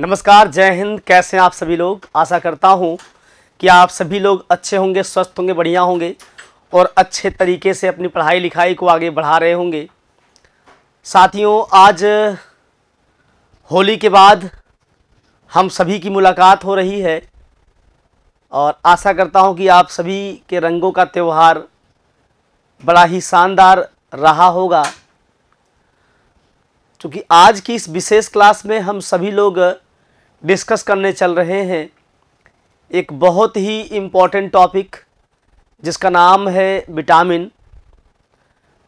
नमस्कार जय हिंद कैसे हैं आप सभी लोग आशा करता हूं कि आप सभी लोग अच्छे होंगे स्वस्थ होंगे बढ़िया होंगे और अच्छे तरीके से अपनी पढ़ाई लिखाई को आगे बढ़ा रहे होंगे साथियों आज होली के बाद हम सभी की मुलाकात हो रही है और आशा करता हूं कि आप सभी के रंगों का त्यौहार बड़ा ही शानदार रहा होगा क्योंकि आज की इस विशेष क्लास में हम सभी लोग डिस्कस करने चल रहे हैं एक बहुत ही इम्पॉर्टेंट टॉपिक जिसका नाम है विटामिन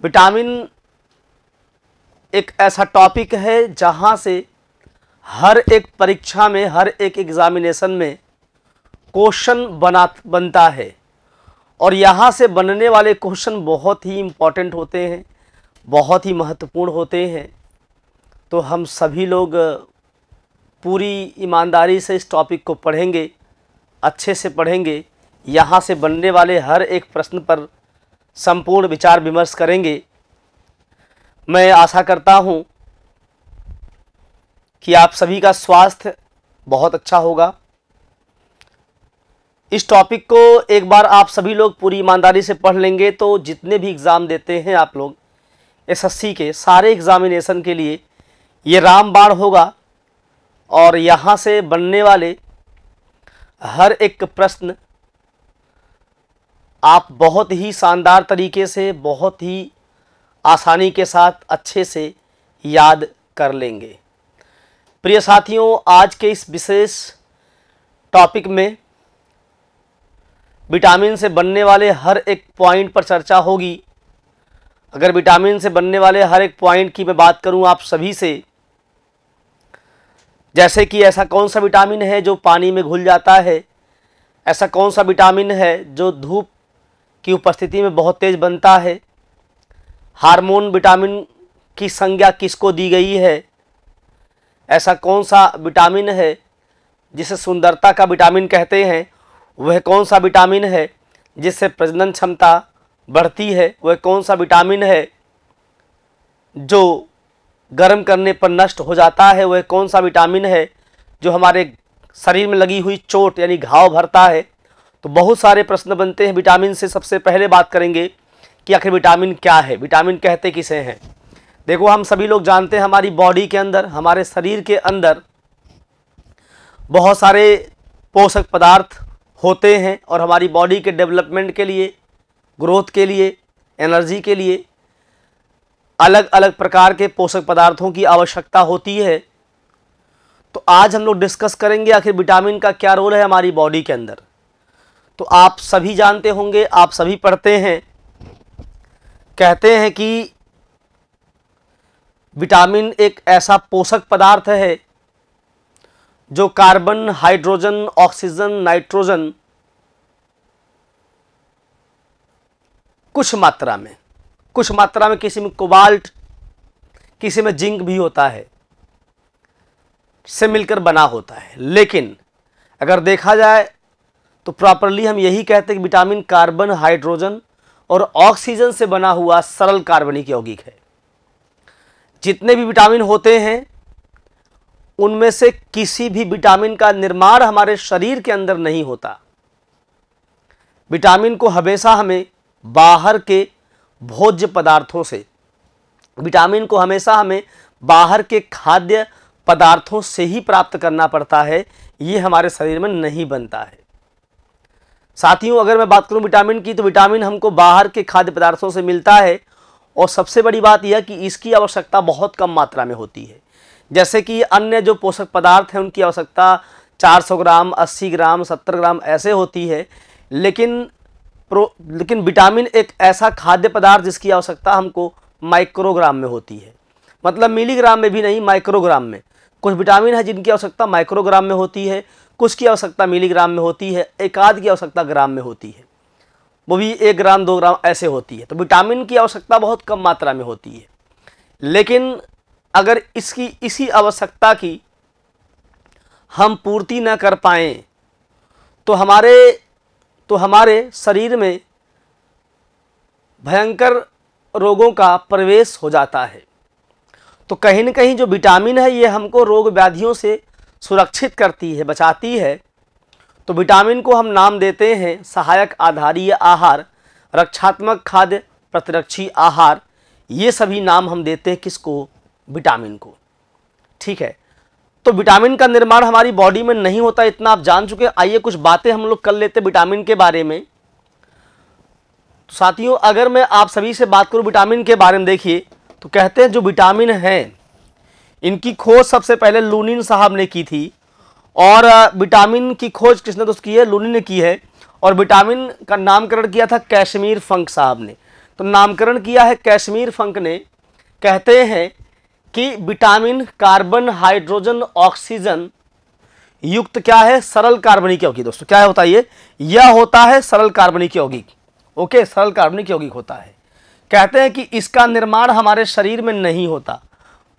विटामिन एक ऐसा टॉपिक है जहाँ से हर एक परीक्षा में हर एक एग्ज़ामिनेशन में क्वेश्चन बना बनता है और यहाँ से बनने वाले क्वेश्चन बहुत ही इम्पॉर्टेंट होते हैं बहुत ही महत्वपूर्ण होते हैं तो हम सभी लोग पूरी ईमानदारी से इस टॉपिक को पढ़ेंगे अच्छे से पढ़ेंगे यहाँ से बनने वाले हर एक प्रश्न पर संपूर्ण विचार विमर्श करेंगे मैं आशा करता हूँ कि आप सभी का स्वास्थ्य बहुत अच्छा होगा इस टॉपिक को एक बार आप सभी लोग पूरी ईमानदारी से पढ़ लेंगे तो जितने भी एग्ज़ाम देते हैं आप लोग एसएससी के सारे एग्ज़ामिनेशन के लिए ये रामबाण होगा और यहाँ से बनने वाले हर एक प्रश्न आप बहुत ही शानदार तरीके से बहुत ही आसानी के साथ अच्छे से याद कर लेंगे प्रिय साथियों आज के इस विशेष टॉपिक में विटामिन से बनने वाले हर एक पॉइंट पर चर्चा होगी अगर विटामिन से बनने वाले हर एक पॉइंट की मैं बात करूं आप सभी से जैसे कि ऐसा कौन सा विटामिन है जो पानी में घुल जाता है ऐसा कौन सा विटामिन है जो धूप की उपस्थिति में बहुत तेज़ बनता है हार्मोन विटामिन की संज्ञा किसको दी गई है ऐसा कौन सा विटामिन है जिसे सुंदरता का विटामिन कहते हैं वह कौन सा विटामिन है जिससे प्रजनन क्षमता बढ़ती है वह कौन सा विटामिन है जो गर्म करने पर नष्ट हो जाता है वह कौन सा विटामिन है जो हमारे शरीर में लगी हुई चोट यानी घाव भरता है तो बहुत सारे प्रश्न बनते हैं विटामिन से सबसे पहले बात करेंगे कि आखिर विटामिन क्या है विटामिन कहते किसे हैं देखो हम सभी लोग जानते हैं हमारी बॉडी के अंदर हमारे शरीर के अंदर बहुत सारे पोषक पदार्थ होते हैं और हमारी बॉडी के डेवलपमेंट के लिए ग्रोथ के लिए एनर्जी के लिए अलग अलग प्रकार के पोषक पदार्थों की आवश्यकता होती है तो आज हम लोग डिस्कस करेंगे आखिर विटामिन का क्या रोल है हमारी बॉडी के अंदर तो आप सभी जानते होंगे आप सभी पढ़ते हैं कहते हैं कि विटामिन एक ऐसा पोषक पदार्थ है जो कार्बन हाइड्रोजन ऑक्सीजन नाइट्रोजन कुछ मात्रा में कुछ मात्रा में किसी में कोबाल्ट किसी में जिंक भी होता है से मिलकर बना होता है लेकिन अगर देखा जाए तो प्रॉपरली हम यही कहते हैं कि विटामिन कार्बन हाइड्रोजन और ऑक्सीजन से बना हुआ सरल कार्बनिक यौगिक है जितने भी विटामिन होते हैं उनमें से किसी भी विटामिन का निर्माण हमारे शरीर के अंदर नहीं होता विटामिन को हमेशा हमें बाहर के भोज्य पदार्थों से विटामिन को हमेशा हमें बाहर के खाद्य पदार्थों से ही प्राप्त करना पड़ता है ये हमारे शरीर में नहीं बनता है साथियों अगर मैं बात करूं विटामिन की तो विटामिन हमको बाहर के खाद्य पदार्थों से मिलता है और सबसे बड़ी बात यह कि इसकी आवश्यकता बहुत कम मात्रा में होती है जैसे कि अन्य जो पोषक पदार्थ हैं उनकी आवश्यकता 400 ग्राम 80 ग्राम 70 ग्राम ऐसे होती है लेकिन प्रो लेकिन विटामिन एक ऐसा खाद्य पदार्थ जिसकी आवश्यकता हमको माइक्रोग्राम में होती है मतलब मिलीग्राम में भी नहीं माइक्रोग्राम में कुछ विटामिन है जिनकी आवश्यकता माइक्रोग्राम में होती है कुछ की आवश्यकता मिलीग्राम में होती है एक आध की आवश्यकता ग्राम में होती है वो भी एक ग्राम दो ग्राम ऐसे होती है तो विटामिन की आवश्यकता बहुत कम मात्रा में होती है लेकिन अगर इसकी इसी आवश्यकता की हम पूर्ति न कर पाएँ तो हमारे तो हमारे शरीर में भयंकर रोगों का प्रवेश हो जाता है तो कहीं ना कहीं जो विटामिन है ये हमको रोग व्याधियों से सुरक्षित करती है बचाती है तो विटामिन को हम नाम देते हैं सहायक आधारीय आहार रक्षात्मक खाद्य प्रतिरक्षी आहार ये सभी नाम हम देते हैं किसको विटामिन को ठीक है तो विटामिन का निर्माण हमारी बॉडी में नहीं होता इतना आप जान चुके आइए कुछ बातें हम लोग कर लेते विटामिन के बारे में तो साथियों अगर मैं आप सभी से बात करूं विटामिन के बारे में देखिए तो कहते हैं जो विटामिन हैं इनकी खोज सबसे पहले लूनिन साहब ने की थी और विटामिन की खोज किसने दोस्त तो की है लूनिन ने की है और विटामिन का नामकरण किया था कैश्मीर फंक साहब ने तो नामकरण किया है कैश्मीर फंक ने कहते हैं कि विटामिन कार्बन हाइड्रोजन ऑक्सीजन युक्त क्या है सरल कार्बनिक यौगिक दोस्तों क्या होता है ये यह होता है सरल कार्बनिक यौगिक ओके सरल कार्बनिक यौगिक होता है कहते हैं कि इसका निर्माण हमारे शरीर में नहीं होता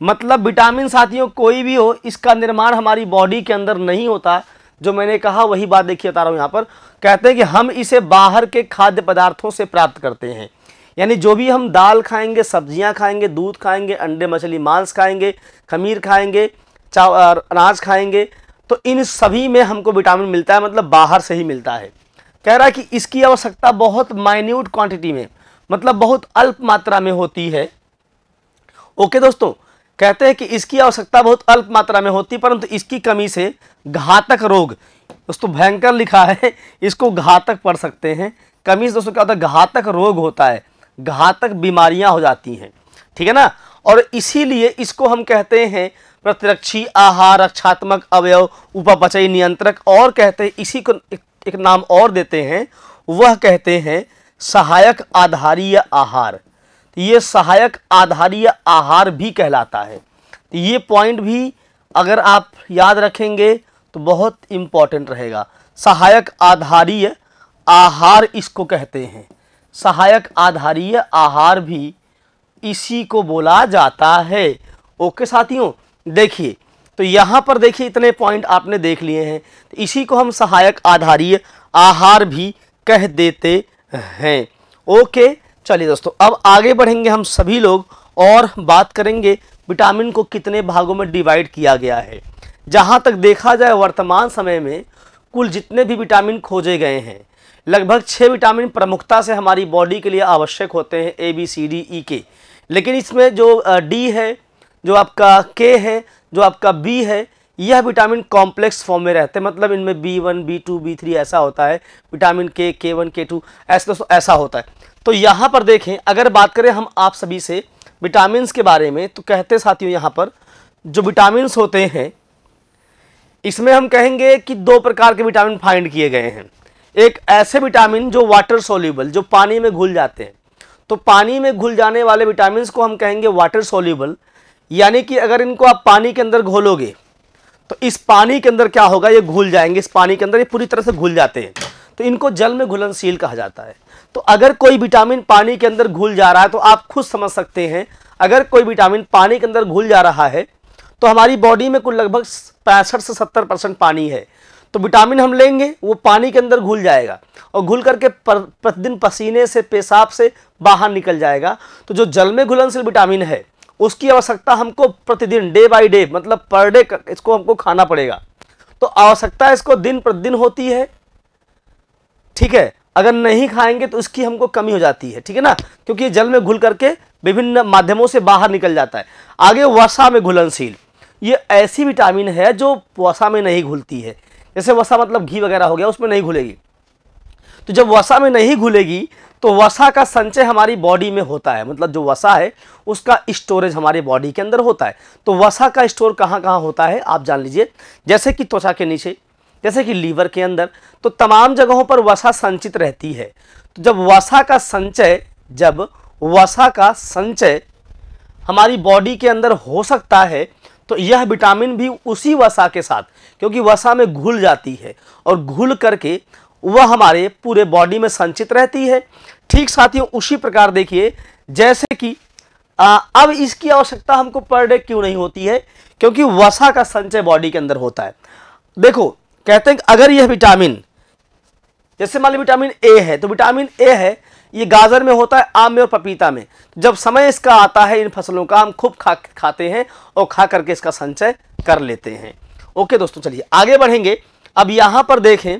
मतलब विटामिन साथियों कोई भी हो इसका निर्माण हमारी बॉडी के अंदर नहीं होता जो मैंने कहा वही बात देखिए बता रहा हूँ यहाँ पर कहते हैं कि हम इसे बाहर के खाद्य पदार्थों से प्राप्त करते हैं यानी जो भी हम दाल खाएंगे सब्जियां खाएंगे दूध खाएंगे अंडे मछली मांस खाएंगे खमीर खाएंगे चाव अनाज खाएंगे तो इन सभी में हमको विटामिन मिलता है मतलब बाहर से ही मिलता है कह रहा है कि इसकी आवश्यकता बहुत माइन्यूट क्वांटिटी में मतलब बहुत अल्प मात्रा में होती है ओके दोस्तों कहते हैं कि इसकी आवश्यकता बहुत अल्प मात्रा में होती है परंतु इसकी कमी से घातक रोग दोस्तों भयंकर लिखा है इसको घातक पढ़ सकते हैं कमी से दोस्तों क्या होता है घातक रोग होता है घातक बीमारियां हो जाती हैं ठीक है ना और इसीलिए इसको हम कहते हैं प्रतिरक्षी आहार रक्षात्मक अवयव उपापचयी नियंत्रक और कहते हैं इसी को एक, एक नाम और देते हैं वह कहते हैं सहायक आधारीय आहार तो ये सहायक आधारीय आहार भी कहलाता है तो ये पॉइंट भी अगर आप याद रखेंगे तो बहुत इम्पॉर्टेंट रहेगा सहायक आधारीय आहार इसको कहते हैं सहायक आधारीय आहार भी इसी को बोला जाता है ओके साथियों देखिए तो यहाँ पर देखिए इतने पॉइंट आपने देख लिए हैं तो इसी को हम सहायक आधारीय आहार भी कह देते हैं ओके चलिए दोस्तों अब आगे बढ़ेंगे हम सभी लोग और बात करेंगे विटामिन को कितने भागों में डिवाइड किया गया है जहाँ तक देखा जाए वर्तमान समय में कुल जितने भी विटामिन खोजे गए हैं लगभग छः विटामिन प्रमुखता से हमारी बॉडी के लिए आवश्यक होते हैं A B C D E के लेकिन इसमें जो डी है जो आपका के है जो आपका बी है यह विटामिन कॉम्प्लेक्स फॉर्म में रहते हैं मतलब इनमें B one B two B three ऐसा होता है विटामिन के के वन के टू ऐसा दोस्तों ऐसा होता है तो यहाँ पर देखें अगर बात करें हम आप सभी से विटामिन के बारे में तो कहते साथियों यहाँ पर जो विटामिन होते हैं इसमें हम कहेंगे कि दो प्रकार के विटामिन फाइंड किए गए हैं एक ऐसे विटामिन जो वाटर सोल्यूबल जो पानी में घुल जाते हैं तो पानी में घुल जाने वाले विटामिन को हम कहेंगे वाटर सोल्यूबल यानी कि अगर इनको आप पानी के अंदर घोलोगे तो इस पानी के अंदर क्या होगा ये घुल जाएंगे इस पानी के अंदर ये पूरी तरह से घुल जाते हैं तो इनको जल में घुलनशील कहा जाता है तो अगर कोई विटामिन पानी के अंदर घुल जा रहा है तो आप खुद समझ सकते हैं अगर कोई विटामिन पानी के अंदर घुल जा रहा है तो हमारी बॉडी में कुल लगभग पैंसठ से सत्तर परसेंट पानी है तो विटामिन हम लेंगे वो पानी के अंदर घुल जाएगा और घुल करके प्रतिदिन पसीने से पेशाब से बाहर निकल जाएगा तो जो जल में घुलनशील विटामिन है उसकी आवश्यकता हमको प्रतिदिन डे बाई डे मतलब पर डे इसको हमको खाना पड़ेगा तो आवश्यकता इसको दिन प्रतिदिन होती है ठीक है अगर नहीं खाएंगे तो उसकी हमको कमी हो जाती है ठीक है ना क्योंकि ये जल में घुल करके विभिन्न माध्यमों से बाहर निकल जाता है आगे वसा में घुलनशील ये ऐसी विटामिन है जो वसा में नहीं घुलती है जैसे वसा मतलब घी वगैरह हो गया उसमें नहीं घुलेगी तो जब वसा में नहीं घुलेगी तो वसा का संचय हमारी बॉडी में होता है मतलब जो वसा है उसका स्टोरेज हमारे बॉडी के अंदर होता है तो वसा का स्टोर कहाँ कहाँ होता है आप जान लीजिए जैसे कि त्वचा के नीचे जैसे कि लीवर के अंदर तो तमाम जगहों पर वसा संचित रहती है तो जब वसा का संचय जब वसा का संचय हमारी बॉडी के अंदर हो सकता है तो यह विटामिन भी उसी वसा के साथ क्योंकि वसा में घुल जाती है और घुल करके वह हमारे पूरे बॉडी में संचित रहती है ठीक साथियों उसी प्रकार देखिए जैसे कि आ, अब इसकी आवश्यकता हमको पर डे क्यों नहीं होती है क्योंकि वसा का संचय बॉडी के अंदर होता है देखो कहते हैं अगर यह विटामिन जैसे मान ली विटामिन ए है तो विटामिन ए है ये गाजर में होता है आम में और पपीता में तो जब समय इसका आता है इन फसलों का हम खूब खा खाते हैं और खा करके इसका संचय कर लेते हैं ओके दोस्तों चलिए आगे बढ़ेंगे अब यहाँ पर देखें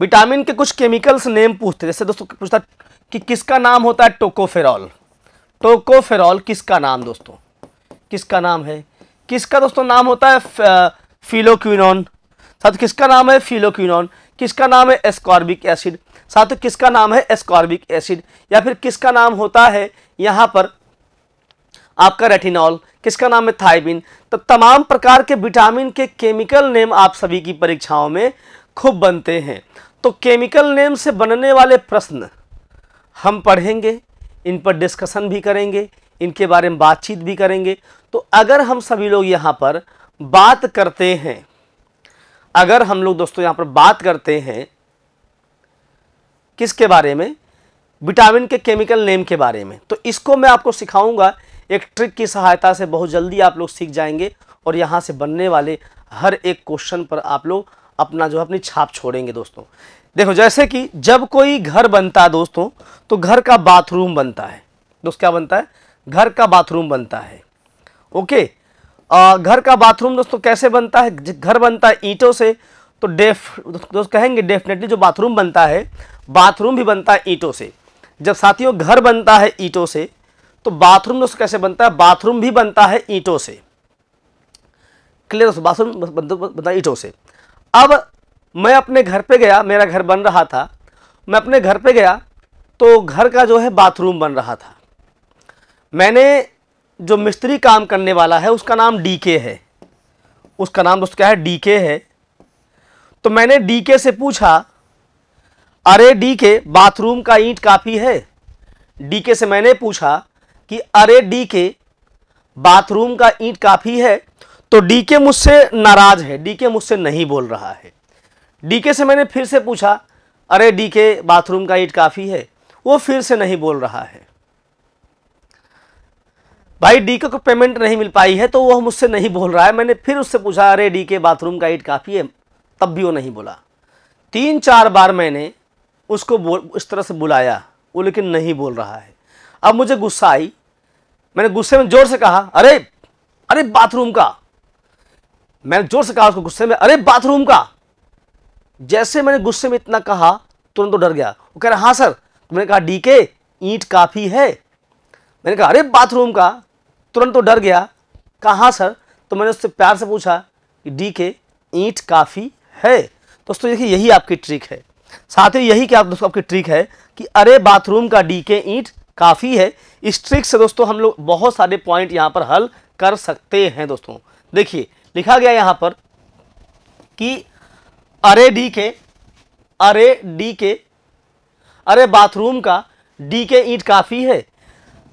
विटामिन के कुछ केमिकल्स नेम पूछते जैसे दोस्तों पूछता कि किसका नाम होता है टोकोफेरॉल टोकोफेरॉल किसका नाम दोस्तों किसका नाम है किसका दोस्तों नाम होता है फिलोक्विन साथ किसका नाम है फिलोक्विन किसका नाम है एस्कॉर्बिक एसिड साथ किसका नाम है एस्कॉर्बिक एसिड या फिर किसका नाम होता है यहाँ पर आपका रेटिनॉल किसका नाम है थाइबिन तो तमाम प्रकार के विटामिन के केमिकल नेम आप सभी की परीक्षाओं में खूब बनते हैं तो केमिकल नेम से बनने वाले प्रश्न हम पढ़ेंगे इन पर डिस्कशन भी करेंगे इनके बारे में बातचीत भी करेंगे तो अगर हम सभी लोग यहाँ पर बात करते हैं अगर हम लोग दोस्तों यहाँ पर बात करते हैं किसके बारे में विटामिन के केमिकल नेम के बारे में तो इसको मैं आपको सिखाऊंगा एक ट्रिक की सहायता से बहुत जल्दी आप लोग सीख जाएंगे और यहाँ से बनने वाले हर एक क्वेश्चन पर आप लोग अपना जो अपनी छाप छोड़ेंगे दोस्तों देखो जैसे कि जब कोई घर बनता है दोस्तों तो घर का बाथरूम बनता है दोस्त क्या बनता है घर का बाथरूम बनता है ओके आ, घर का बाथरूम दोस्तों कैसे बनता है घर बनता है ईंटों से तो डेफ दोस्त कहेंगे डेफिनेटली जो बाथरूम बनता है बाथरूम भी बनता है ईंटों से जब साथियों घर बनता है ईंटों से तो बाथरूम दोस्तों कैसे बनता है बाथरूम भी बनता है ईंटों से क्लियर दोस्तों बाथरूम बनता ईंटों से अब मैं अपने घर पे गया मेरा घर बन रहा था मैं अपने घर पे गया तो घर का जो है बाथरूम बन रहा था मैंने जो मिस्त्री काम करने वाला है उसका नाम डी के है उसका नाम दोस्त क्या है डी के है तो मैंने डी के से पूछा अरे डी के बाथरूम का ईंट काफ़ी है डी के से मैंने पूछा कि अरे डी के बाथरूम का ईंट काफ़ी है तो डी के मुझसे नाराज़ है डी के मुझसे नहीं बोल रहा है डी के से मैंने फिर से पूछा अरे डी के बाथरूम का ईंट काफ़ी है वो फिर से नहीं बोल रहा है भाई डी को पेमेंट नहीं मिल पाई है तो वह मुझसे नहीं बोल रहा है मैंने फिर उससे पूछा अरे डी के बाथरूम का ईट काफ़ी है तब भी वो नहीं बोला तीन चार बार मैंने उसको बोल इस तरह से बुलाया वो लेकिन नहीं बोल रहा है अब मुझे गुस्सा आई मैंने गुस्से में ज़ोर से कहा अरे अरे बाथरूम का मैंने ज़ोर से कहा उसको गुस्से में अरे बाथरूम का जैसे मैंने गुस्से में इतना कहा तुरंत तो डर गया वो कह रहा हाँ सर तो मैंने कहा डी के ईंट काफ़ी है मैंने कहा अरे बाथरूम का तुरंत तो डर गया कहाँ सर तो मैंने उससे प्यार से पूछा कि डी के ईंट काफ़ी है दोस्तों देखिए यही आपकी ट्रिक है साथ ही यही क्या दोस्तों आपकी ट्रिक है कि अरे बाथरूम का डी के ईंट काफ़ी है इस ट्रिक से दोस्तों हम लोग बहुत सारे पॉइंट यहाँ पर हल कर सकते हैं दोस्तों देखिए लिखा गया यहाँ पर कि अरे डी के अरे डी के अरे बाथरूम का डी के ईंट काफ़ी है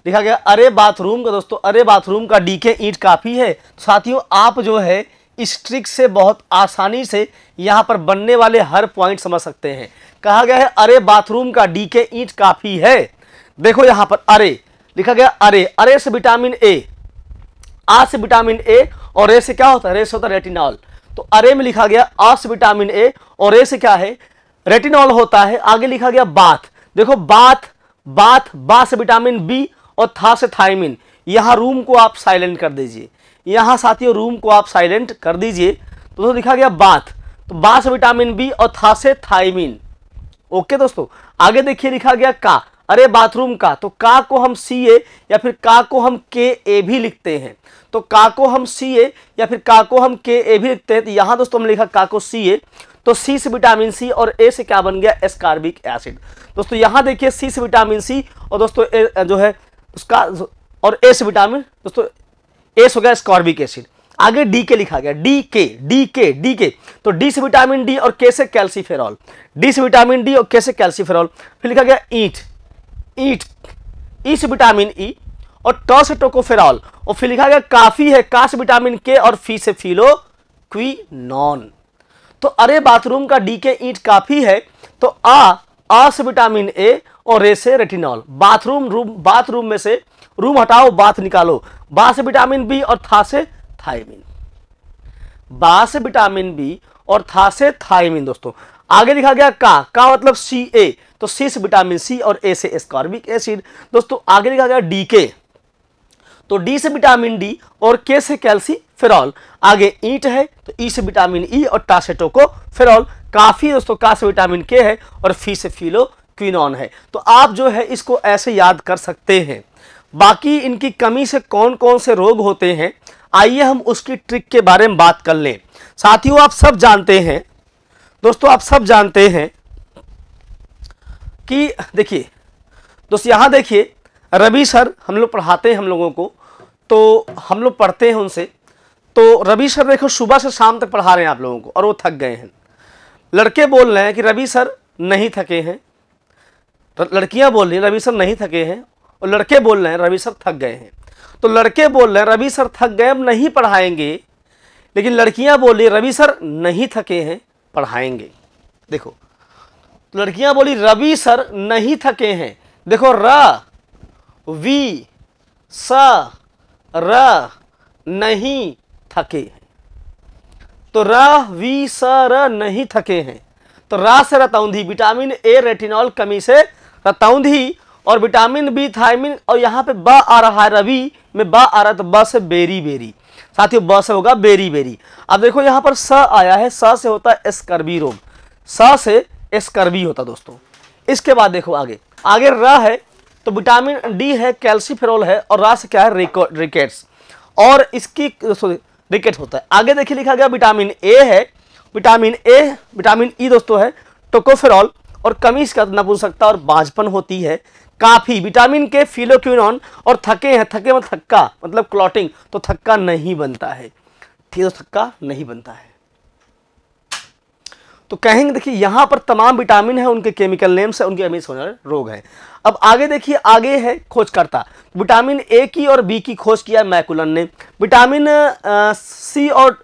लिखा गया अरे बाथरूम का दोस्तों अरे बाथरूम का डी के ईट काफ़ी है साथियों आप जो है इस ट्रिक से बहुत आसानी से यहाँ पर बनने वाले हर पॉइंट समझ सकते हैं कहा गया है अरे बाथरूम का डी के ईट काफ़ी है देखो यहाँ पर अरे लिखा गया अरे अरे से विटामिन ए आ से विटामिन ए और ए से क्या होता है रे से होता है रेटिनॉल तो अरे में लिखा गया आ से विटामिन ए और ए से क्या है रेटिनॉल होता है आगे लिखा गया बाथ देखो बाथ बाथ बा से विटामिन बी और था से थायमिन यहाँ रूम को आप साइलेंट कर दीजिए यहाँ साथियों रूम को आप साइलेंट कर दीजिए तो दोस्तों दिखा गया बाथ तो बाथ से विटामिन बी और था से थायमिन ओके दोस्तों आगे देखिए लिखा गया का अरे बाथरूम का तो का को हम सी ए या फिर का को हम के ए भी लिखते हैं तो का को हम सी ए या फिर का को हम के ए भी लिखते हैं तो यहाँ दोस्तों हमने लिखा का को सी ए तो सी से विटामिन सी और ए से क्या बन गया एस्कार्बिक एसिड दोस्तों यहाँ देखिए सी से विटामिन सी और दोस्तों ए, जो है उसका और एस विटामिन दोस्तों एस हो गया स्कॉर्बिक एसिड आगे डी के लिखा गया डी के डी के डी के तो डी से विटामिन डी और के से कैल्सीफेरॉल डी से विटामिन डी और के से कैल्सीफेरॉल फिर लिखा गया ईट ईट ई से विटामिन ई e और ट से टोकोफेरॉल और फिर लिखा गया काफी है का से विटामिन के और फी से फीलो नॉन तो अरे बाथरूम का डी के ईट काफी है तो आ आ से विटामिन ए और रेसे रेटिनॉल बाथरूम रूम बाथरूम में से रूम हटाओ बाथ निकालो बा से विटामिन बी और था से थायमिन बा से विटामिन बी और था से थायमिन दोस्तों आगे लिखा गया का का मतलब सी ए तो सी से विटामिन सी और ए से स्कॉर्बिक एसिड दोस्तों आगे लिखा गया डी के तो डी से विटामिन डी और के से कैल्सी फेरॉल आगे ईट है तो ई से विटामिन ई और टासेटो को फेरॉल काफ़ी दोस्तों का से विटामिन के है और फी से फीलो क्विनॉन है तो आप जो है इसको ऐसे याद कर सकते हैं बाकी इनकी कमी से कौन कौन से रोग होते हैं आइए हम उसकी ट्रिक के बारे में बात कर लें साथियों आप सब जानते हैं दोस्तों आप सब जानते हैं कि देखिए दोस्त यहाँ देखिए रवि सर हम लोग पढ़ाते हैं हम लोगों को तो हम लोग पढ़ते हैं उनसे तो रवि सर देखो सुबह से शाम तक पढ़ा रहे हैं आप लोगों को और वो थक गए हैं लड़के बोल रहे हैं कि रवि सर नहीं थके हैं तो लड़कियां बोल रही हैं रवि सर नहीं थके हैं और लड़के बोल रहे हैं रवि सर थक गए हैं तो लड़के बोल रहे हैं रवि सर थक गए अब नहीं पढ़ाएंगे लेकिन लड़कियां बोल रही रवि सर नहीं थके हैं पढ़ाएंगे देखो तो लड़कियां बोली रवि सर नहीं थके हैं देखो र वी स र नहीं थके हैं तो र वी स र नहीं थके हैं तो रा से हूं विटामिन ए रेटिनॉल कमी से ततौंधी और विटामिन बी थायमिन और यहाँ पे ब आ रहा है रवि में ब आ रहा है तो बस बेरी बेरी साथियों ब से होगा बेरी बेरी अब देखो यहाँ पर स आया है स से होता है स्कर्वी रोग स से स्कर्वी होता दोस्तों इसके बाद देखो आगे आगे र है तो विटामिन डी है कैल्सीफेरोल है और रा से क्या है रिकेट्स और इसकी सॉरी रिकेट होता है आगे देखिए लिखा गया विटामिन ए है विटामिन ए विटामिन ई दोस्तों है टोकोफेरॉल और कमीज का नपुंसकता और बाजपन होती है काफ़ी विटामिन के फिलोक्यूनॉन और थके हैं थके मतलब थक्का मतलब क्लॉटिंग तो थक्का नहीं बनता है ठीक तो थक्का नहीं बनता है तो कहेंगे देखिए यहाँ पर तमाम विटामिन है उनके केमिकल नेम्स है उनके अमीज होने रोग हैं अब आगे देखिए आगे है खोजकर्ता विटामिन ए की और बी की खोज किया मैकुलन ने विटामिन सी और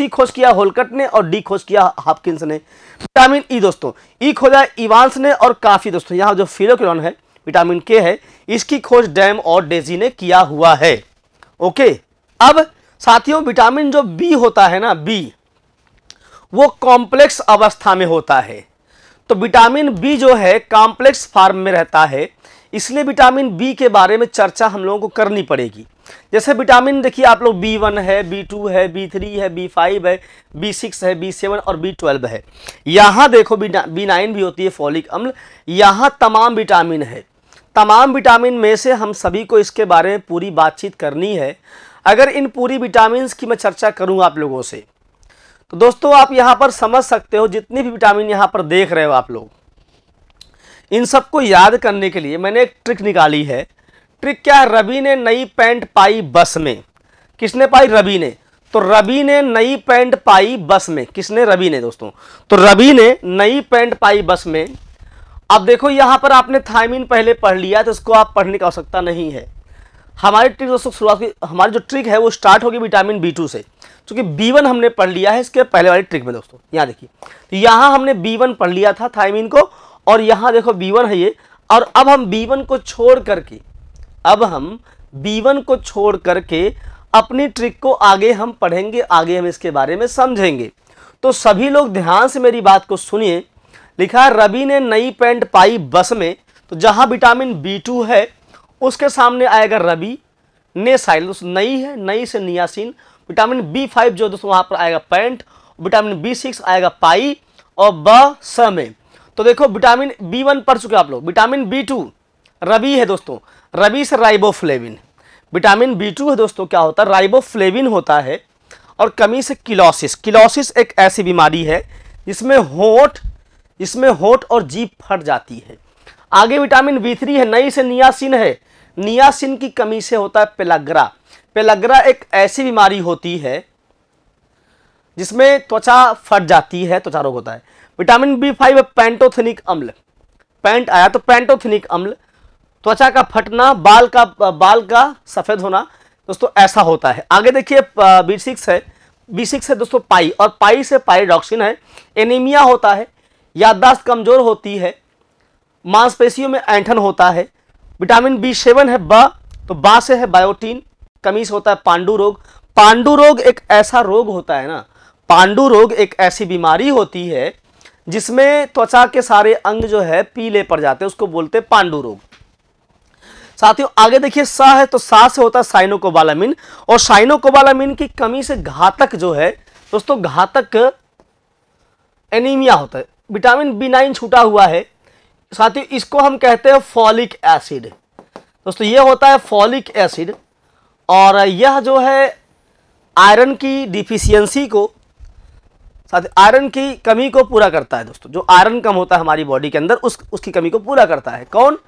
सी खोज किया होलकट ने और डी खोज किया हापकिंस ने विटामिन ई दोस्तों ई खोजा इवांस ने और काफ़ी दोस्तों यहाँ जो फिलोक्रॉन है विटामिन के है इसकी खोज डैम और डेजी ने किया हुआ है ओके अब साथियों विटामिन जो बी होता है ना बी वो कॉम्प्लेक्स अवस्था में होता है तो विटामिन बी जो है कॉम्प्लेक्स फार्म में रहता है इसलिए विटामिन बी के बारे में चर्चा हम लोगों को करनी पड़ेगी जैसे विटामिन देखिए आप लोग बी वन है बी टू है बी थ्री है बी फाइव है बी सिक्स है बी सेवन और बी ट्वेल्व है यहाँ देखो बी नाइन भी होती है फॉलिक अम्ल यहाँ तमाम विटामिन है तमाम विटामिन में से हम सभी को इसके बारे में पूरी बातचीत करनी है अगर इन पूरी विटामिन की मैं चर्चा करूँ आप लोगों से तो दोस्तों आप यहाँ पर समझ सकते हो जितनी भी विटामिन यहाँ पर देख रहे हो आप लोग इन सबको याद करने के लिए मैंने एक ट्रिक निकाली है ट्रिक क्या है रवि ने नई पैंट पाई बस में किसने पाई रवि ने तो रवि ने नई पैंट पाई बस में किसने रवि ने दोस्तों तो रवि ने नई पैंट पाई बस में अब देखो यहाँ पर आपने थायमिन पहले पढ़ लिया तो इसको आप पढ़ने की आवश्यकता नहीं है हमारी ट्रिक दोस्तों शुरुआत की हमारी जो ट्रिक है वो स्टार्ट होगी विटामिन बी टू से क्योंकि बी वन हमने पढ़ लिया है इसके पहले वाली ट्रिक में दोस्तों यहाँ देखिए तो यहाँ हमने बी वन पढ़ लिया था थायमिन को और यहाँ देखो बी वन है ये और अब हम बी वन को छोड़ करके अब हम B1 को छोड़ करके अपनी ट्रिक को आगे हम पढ़ेंगे आगे हम इसके बारे में समझेंगे तो सभी लोग ध्यान से मेरी बात को सुनिए लिखा है रवि ने नई पैंट पाई बस में तो जहाँ विटामिन बी टू है उसके सामने आएगा रवि ने साइलस तो नई है नई से नियासिन विटामिन बी फाइव जो दोस्तों वहाँ पर आएगा पैंट विटामिन बी सिक्स आएगा पाई और ब स में तो देखो विटामिन बी वन पढ़ चुके आप लोग विटामिन बी टू रवि है दोस्तों रबीस राइबोफ्लेविन विटामिन बी टू है दोस्तों क्या होता है राइबोफ्लेविन होता है और कमी से किलोसिस किलोसिस एक ऐसी बीमारी है जिसमें होठ इसमें होठ और जीप फट जाती है आगे विटामिन बी थ्री है नई से नियासिन है नियासिन की कमी से होता है पेलग्रा पेलग्रा एक ऐसी बीमारी होती है जिसमें त्वचा फट जाती है त्वचा रोग होता है विटामिन बी फाइव है पैंटोथेनिक अम्ल पैंट आया तो पैंटोथेनिक अम्ल त्वचा का फटना बाल का बाल का सफ़ेद होना दोस्तों ऐसा होता है आगे देखिए बी सिक्स है बी सिक्स है दोस्तों पाई और पाई से पाइडॉक्सिन है एनीमिया होता है याददाश्त कमज़ोर होती है मांसपेशियों में ऐंठन होता है विटामिन बी सेवन है ब तो बा से है बायोटीन कमी से होता है पांडु रोग पांडु रोग एक ऐसा रोग होता है ना पांडु रोग एक ऐसी बीमारी होती है जिसमें त्वचा के सारे अंग जो है पीले पड़ जाते हैं उसको बोलते हैं पांडु रोग साथियों आगे देखिए सा है तो सा से होता है साइनोकोबालामिन और साइनोकोबालामिन की कमी से घातक जो है दोस्तों घातक एनीमिया होता है विटामिन बी नाइन छूटा हुआ है साथियों इसको हम कहते हैं फॉलिक एसिड दोस्तों ये होता है फॉलिक एसिड और यह जो है आयरन की डिफिशियंसी को साथ आयरन की कमी को पूरा करता है दोस्तों जो आयरन कम होता है हमारी बॉडी के अंदर उस उसकी कमी को पूरा करता है कौन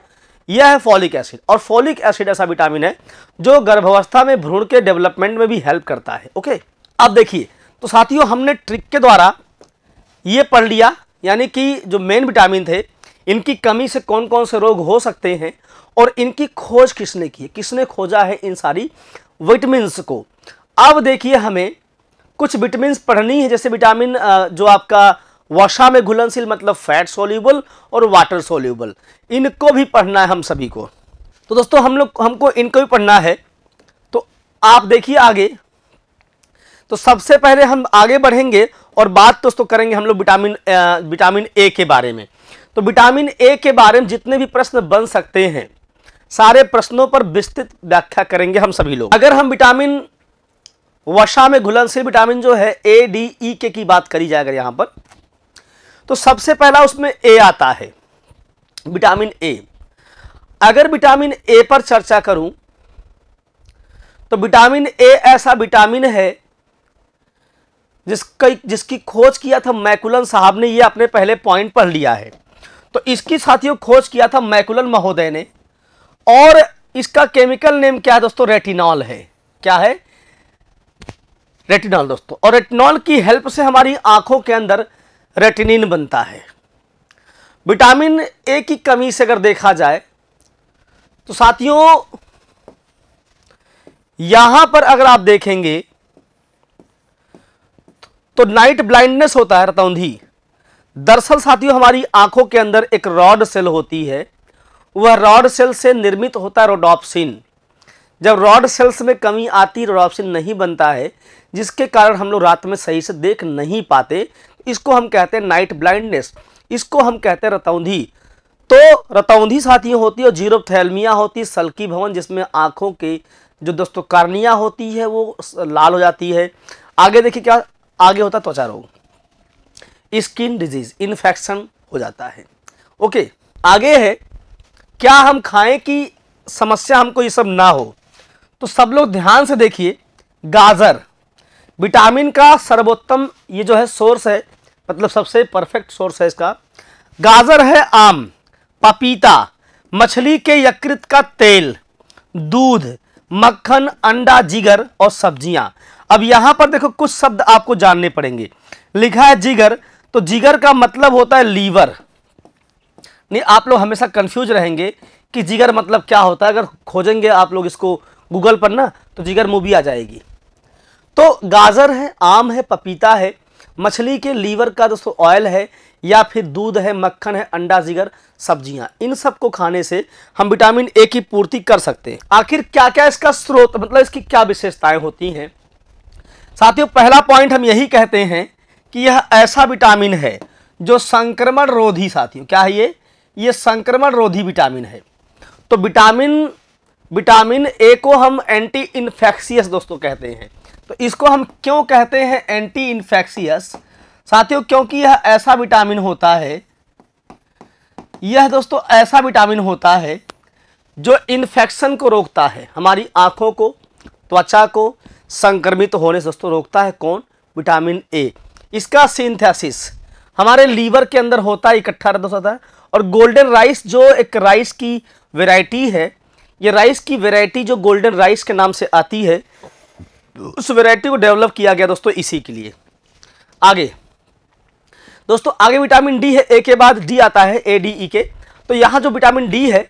यह है फॉलिक एसिड और फॉलिक एसिड ऐसा विटामिन है जो गर्भावस्था में भ्रूण के डेवलपमेंट में भी हेल्प करता है ओके अब देखिए तो साथियों हमने ट्रिक के द्वारा ये पढ़ लिया यानी कि जो मेन विटामिन थे इनकी कमी से कौन कौन से रोग हो सकते हैं और इनकी खोज किसने की है किसने खोजा है इन सारी विटामिन को अब देखिए हमें कुछ विटामिन पढ़नी है जैसे विटामिन जो आपका वसा में घुलनशील मतलब फैट सोल्यूबल और वाटर सोल्यूबल इनको भी पढ़ना है हम सभी को तो दोस्तों हम लोग हमको इनको भी पढ़ना है तो आप देखिए आगे तो सबसे पहले हम आगे बढ़ेंगे और बात दोस्तों करेंगे हम लोग विटामिन विटामिन ए के बारे में तो विटामिन ए के बारे में जितने भी प्रश्न बन सकते हैं सारे प्रश्नों पर विस्तृत व्याख्या करेंगे हम सभी लोग अगर हम विटामिन वसा में घुलनशील विटामिन जो है ए डी ई के की बात करी जाए अगर यहाँ पर तो सबसे पहला उसमें ए आता है विटामिन ए अगर विटामिन ए पर चर्चा करूं तो विटामिन ए ऐसा विटामिन है जिसका जिसकी खोज किया था मैकुलन साहब ने ये अपने पहले पॉइंट पढ़ लिया है तो इसकी साथियों खोज किया था मैकुलन महोदय ने और इसका केमिकल नेम क्या है दोस्तों रेटिनॉल है क्या है रेटिनॉल दोस्तों और रेटिनॉल की हेल्प से हमारी आंखों के अंदर रेटिनिन बनता है विटामिन ए की कमी से अगर देखा जाए तो साथियों यहां पर अगर आप देखेंगे तो नाइट ब्लाइंडनेस होता है रतौंधी दरअसल साथियों हमारी आंखों के अंदर एक रॉड सेल होती है वह रॉड सेल से निर्मित होता है रोडॉप्सिन जब रॉड सेल्स में कमी आती रोडॉप्सिन नहीं बनता है जिसके कारण हम लोग रात में सही से देख नहीं पाते इसको हम कहते हैं नाइट ब्लाइंडनेस इसको हम कहते हैं रतौंधी तो रतौंधी साथियों होती है और जीरो होती है सल्की भवन जिसमें आँखों के जो दोस्तों कार्निया होती है वो लाल हो जाती है आगे देखिए क्या आगे होता त्वचा रोग स्किन डिजीज इन्फेक्शन हो जाता है ओके आगे है क्या हम खाएं कि समस्या हमको ये सब ना हो तो सब लोग ध्यान से देखिए गाजर विटामिन का सर्वोत्तम ये जो है सोर्स है मतलब सबसे परफेक्ट सोर्स है इसका गाजर है आम पपीता मछली के यकृत का तेल दूध मक्खन अंडा जिगर और सब्जियां अब यहां पर देखो कुछ शब्द आपको जानने पड़ेंगे लिखा है जिगर तो जिगर का मतलब होता है लीवर नहीं आप लोग हमेशा कंफ्यूज रहेंगे कि जिगर मतलब क्या होता है अगर खोजेंगे आप लोग इसको गूगल पर ना तो जिगर मूवी आ जाएगी तो गाजर है आम है पपीता है मछली के लीवर का दोस्तों ऑयल है या फिर दूध है मक्खन है अंडा जिगर सब्जियां इन सब को खाने से हम विटामिन ए की पूर्ति कर सकते हैं आखिर क्या क्या इसका स्रोत मतलब इसकी क्या विशेषताएं होती हैं साथियों पहला पॉइंट हम यही कहते हैं कि यह ऐसा विटामिन है जो संक्रमण रोधी साथियों क्या है ये ये संक्रमण रोधी विटामिन है तो विटामिन विटामिन ए को हम एंटी इन्फेक्शियस दोस्तों कहते हैं तो इसको हम क्यों कहते हैं एंटी इन्फेक्शियस साथियों क्योंकि यह ऐसा विटामिन होता है यह दोस्तों ऐसा विटामिन होता है जो इन्फेक्शन को रोकता है हमारी आँखों को त्वचा को संक्रमित होने से दोस्तों रोकता है कौन विटामिन ए इसका सिंथेसिस हमारे लीवर के अंदर होता है इकट्ठा होता है और गोल्डन राइस जो एक राइस की वेराइटी है ये राइस की वेराइटी जो गोल्डन राइस के नाम से आती है उस वेराइटी को डेवलप किया गया दोस्तों इसी के लिए आगे दोस्तों आगे विटामिन डी है ए के बाद डी आता है ए डी ई के तो यहाँ जो विटामिन डी है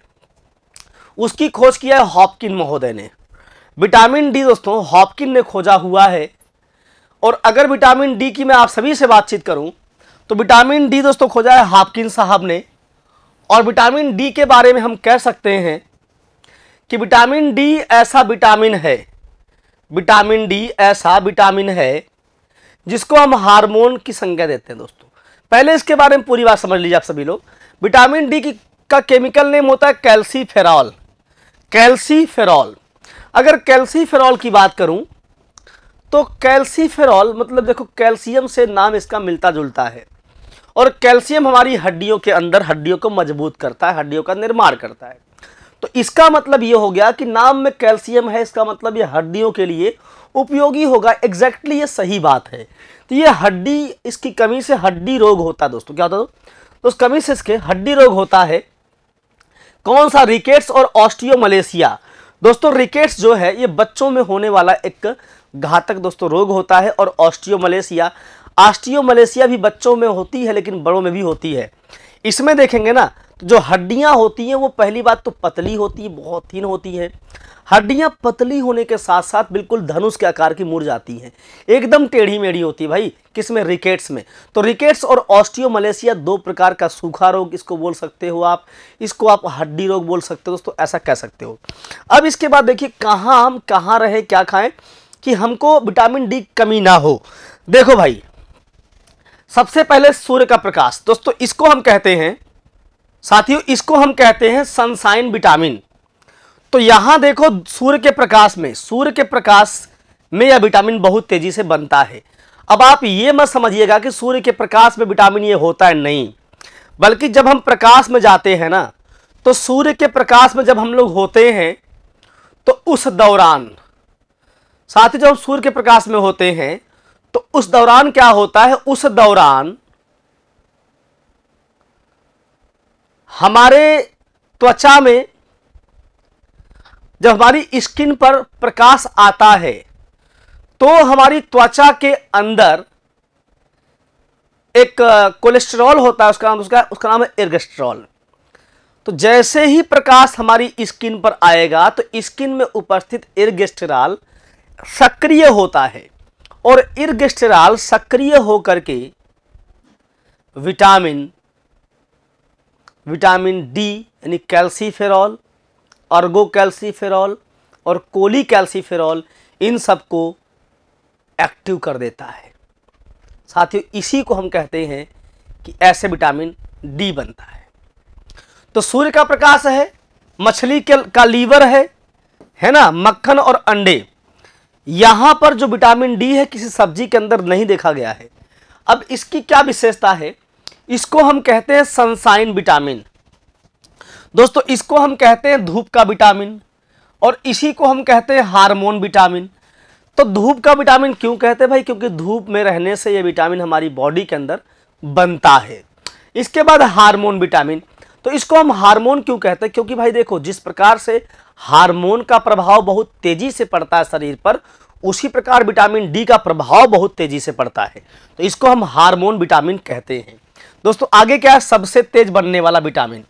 उसकी खोज किया है हॉपकिन महोदय ने विटामिन डी दोस्तों हॉपकिन ने खोजा हुआ है और अगर विटामिन डी की मैं आप सभी से बातचीत करूं तो विटामिन डी दोस्तों खोजा है हॉपकिन साहब ने और विटामिन डी के बारे में हम कह सकते हैं कि विटामिन डी ऐसा विटामिन है विटामिन डी ऐसा विटामिन है जिसको हम हार्मोन की संज्ञा देते हैं दोस्तों पहले इसके बारे में पूरी बात समझ लीजिए आप सभी लोग विटामिन डी की का केमिकल नेम होता है कैल्सीफेरॉल कैल्सीफेरॉल अगर कैल्सीफेरॉल की बात करूं तो कैल्सीफेरॉल मतलब देखो कैल्शियम से नाम इसका मिलता जुलता है और कैल्शियम हमारी हड्डियों के अंदर हड्डियों को मजबूत करता है हड्डियों का निर्माण करता है तो इसका मतलब ये हो गया कि नाम में कैल्शियम है इसका मतलब ये हड्डियों के लिए उपयोगी होगा एग्जैक्टली exactly ये सही बात है तो ये हड्डी इसकी कमी से हड्डी रोग होता है दोस्तों क्या होता है तो उस कमी से इसके हड्डी रोग होता है कौन सा रिकेट्स और मलेशिया दोस्तों रिकेट्स जो है ये बच्चों में होने वाला एक घातक दोस्तों रोग होता है और मलेशिया ऑस्टियो मलेशिया भी बच्चों में होती है लेकिन बड़ों में भी होती है इसमें देखेंगे ना जो हड्डियाँ होती हैं वो पहली बात तो पतली होती है बहुत थीन होती है हड्डियाँ पतली होने के साथ साथ बिल्कुल धनुष के आकार की मुड़ जाती हैं एकदम टेढ़ी मेढ़ी होती है भाई किस में रिकेट्स में तो रिकेट्स और ऑस्टियोमलेशिया दो प्रकार का सूखा रोग इसको बोल सकते हो आप इसको आप हड्डी रोग बोल सकते हो दोस्तों ऐसा कह सकते हो अब इसके बाद देखिए कहाँ हम कहाँ रहे क्या खाएं कि हमको विटामिन डी कमी ना हो देखो भाई सबसे पहले सूर्य का प्रकाश दोस्तों इसको हम कहते हैं साथियों इसको हम कहते हैं सनसाइन विटामिन तो यहाँ देखो सूर्य के प्रकाश में सूर्य के प्रकाश में यह विटामिन बहुत तेजी से बनता है अब आप ये मत समझिएगा कि सूर्य के प्रकाश में विटामिन ये होता है नहीं बल्कि जब हम प्रकाश में जाते हैं ना तो सूर्य के प्रकाश में जब हम लोग होते हैं तो उस दौरान साथ ही जब सूर्य के प्रकाश में होते हैं तो उस दौरान क्या होता है उस दौरान हमारे त्वचा में जब हमारी स्किन पर प्रकाश आता है तो हमारी त्वचा के अंदर एक कोलेस्ट्रॉल होता है उसका नाम उसका उसका नाम है एर्गेस्ट्रॉल तो जैसे ही प्रकाश हमारी स्किन पर आएगा तो स्किन में उपस्थित एर्गेस्ट्रॉल सक्रिय होता है और इर्गेस्टराल सक्रिय होकर के विटामिन विटामिन डी यानी कैल्सीफेरॉल अर्गो कैल्सीफेरॉल और कोली कैल्सीफेरॉल इन सबको एक्टिव कर देता है साथियों इसी को हम कहते हैं कि ऐसे विटामिन डी बनता है तो सूर्य का प्रकाश है मछली का लीवर है है ना मक्खन और अंडे यहाँ पर जो विटामिन डी है किसी सब्जी के अंदर नहीं देखा गया है अब इसकी क्या विशेषता है इसको हम कहते हैं सनसाइन विटामिन दोस्तों इसको हम कहते हैं धूप का विटामिन और इसी को हम कहते हैं हार्मोन विटामिन तो धूप का विटामिन क्यों कहते हैं भाई क्योंकि धूप में रहने से ये विटामिन हमारी बॉडी के अंदर बनता है इसके बाद हार्मोन विटामिन तो इसको हम हार्मोन क्यों कहते हैं क्योंकि भाई देखो जिस प्रकार से हार्मोन का प्रभाव बहुत तेज़ी से पड़ता है शरीर पर उसी प्रकार विटामिन डी का प्रभाव बहुत तेज़ी से पड़ता है तो इसको हम हार्मोन विटामिन कहते हैं दोस्तों आगे क्या है सबसे तेज बनने वाला विटामिन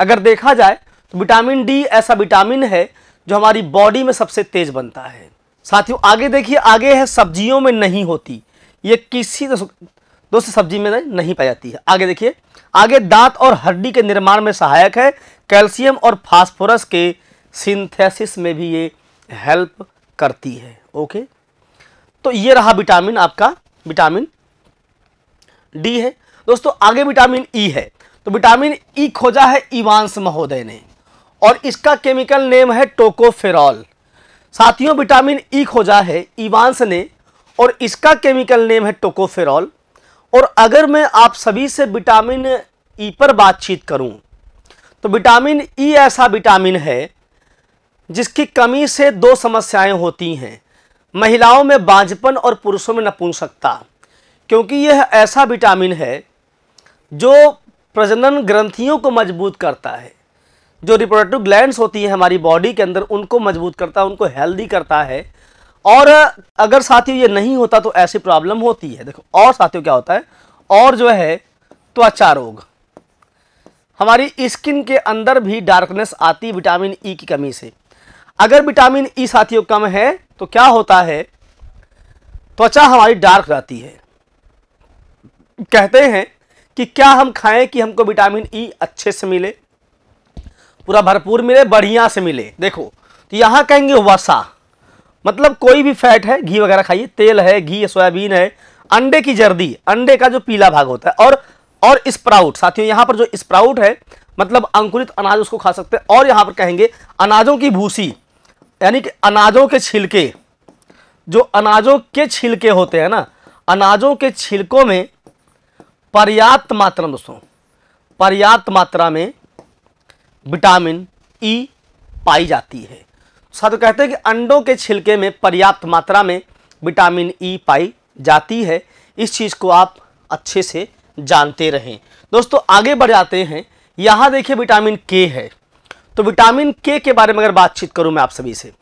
अगर देखा जाए तो विटामिन डी ऐसा विटामिन है जो हमारी बॉडी में सबसे तेज बनता है साथियों आगे देखिए आगे है सब्जियों में नहीं होती ये किसी दोस्तों सब्जी में नहीं पाई जाती है आगे देखिए आगे दांत और हड्डी के निर्माण में सहायक है कैल्शियम और फास्फोरस के सिंथेसिस में भी ये हेल्प करती है ओके तो ये रहा विटामिन आपका विटामिन डी है दोस्तों आगे विटामिन ई e है तो विटामिन ई e खोजा है इवांस महोदय ने और इसका केमिकल नेम है टोकोफेरॉल साथियों विटामिन ई e खोजा है इवांस ने और इसका केमिकल नेम है टोकोफेरॉल और अगर मैं आप सभी से विटामिन ई पर बातचीत करूं तो विटामिन ई ऐसा विटामिन है जिसकी कमी से दो समस्याएं होती हैं महिलाओं में बांझपन और पुरुषों में नपुंसकता क्योंकि यह ऐसा विटामिन है जो प्रजनन ग्रंथियों को मजबूत करता है जो रिप्रोडक्टिव ग्लैंड्स होती हैं हमारी बॉडी के अंदर उनको मजबूत करता है उनको हेल्दी करता है और अगर साथियों ये नहीं होता तो ऐसी प्रॉब्लम होती है देखो और साथियों क्या होता है और जो है त्वचा रोग हमारी स्किन के अंदर भी डार्कनेस आती विटामिन ई e की कमी से अगर विटामिन ई e साथियों कम है तो क्या होता है त्वचा हमारी डार्क रहती है कहते हैं कि क्या हम खाएं कि हमको विटामिन ई e अच्छे से मिले पूरा भरपूर मिले बढ़िया से मिले देखो तो यहाँ कहेंगे वसा मतलब कोई भी फैट है घी वगैरह खाइए तेल है घी सोयाबीन है अंडे की जर्दी अंडे का जो पीला भाग होता है और और स्प्राउट साथियों यहाँ पर जो स्प्राउट है मतलब अंकुरित अनाज उसको खा सकते हैं और यहाँ पर कहेंगे अनाजों की भूसी यानी कि अनाजों के छिलके जो अनाजों के छिलके होते हैं ना अनाजों के छिलकों में पर्याप्त मात्रा में दोस्तों पर्याप्त मात्रा में विटामिन ई पाई जाती है साथ कहते हैं कि अंडों के छिलके में पर्याप्त मात्रा में विटामिन ई पाई जाती है इस चीज़ को आप अच्छे से जानते रहें दोस्तों आगे बढ़ जाते हैं यहाँ देखिए विटामिन के है तो विटामिन के के बारे में अगर बातचीत करूँ मैं आप सभी से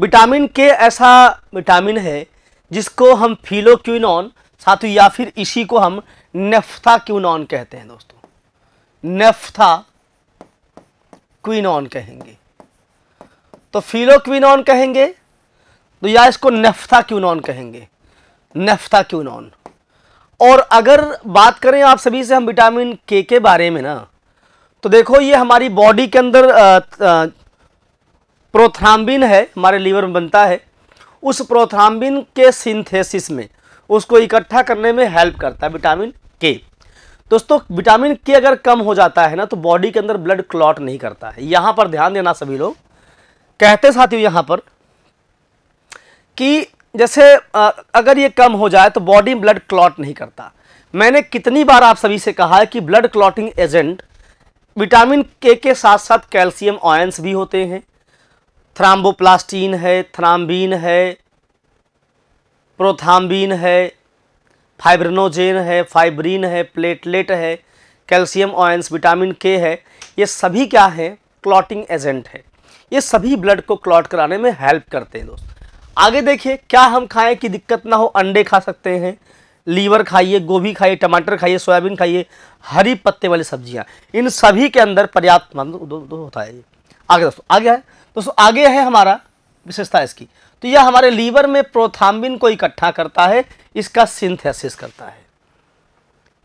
विटामिन के ऐसा विटामिन है जिसको हम फिलोक्विनॉन साथ या फिर इसी को हम नेफ्था क्यूनॉन कहते हैं दोस्तों नेफ्था क्विनॉन कहेंगे तो फिलो फिलोक्विनॉन कहेंगे तो या इसको नेफ्था क्यूनॉन कहेंगे नेफ्था क्यूनॉन और अगर बात करें आप सभी से हम विटामिन के के बारे में ना तो देखो ये हमारी बॉडी के अंदर प्रोथ्राम्बिन है हमारे लीवर में बनता है उस प्रोथ्राम्बिन के सिंथेसिस में उसको इकट्ठा करने में हेल्प करता है विटामिन के दोस्तों विटामिन के अगर कम हो जाता है ना तो बॉडी के अंदर ब्लड क्लॉट नहीं करता है यहाँ पर ध्यान देना सभी लोग कहते साथियों यहाँ पर कि जैसे अगर ये कम हो जाए तो बॉडी ब्लड क्लॉट नहीं करता मैंने कितनी बार आप सभी से कहा है कि ब्लड क्लॉटिंग एजेंट विटामिन के के साथ साथ कैल्शियम ऑयंस भी होते हैं थ्राम्बोप्लास्टीन है थ्राम्बीन है प्रोथाम्बीन है फाइब्रनोजेन है फाइब्रीन है प्लेटलेट है कैल्शियम ऑयंस विटामिन के है ये सभी क्या है क्लॉटिंग एजेंट है ये सभी ब्लड को क्लॉट कराने में हेल्प करते हैं दोस्त आगे देखिए क्या हम खाएं कि दिक्कत ना हो अंडे खा सकते हैं लीवर खाइए गोभी खाइए टमाटर खाइए सोयाबीन खाइए हरी पत्ते वाली सब्जियाँ इन सभी के अंदर पर्याप्त होता है ये आगे दोस्तों आगे है दोस्तों आगे है हमारा विशेषता इसकी तो यह हमारे लीवर में प्रोथाम्बिन को इकट्ठा करता है इसका सिंथेसिस करता है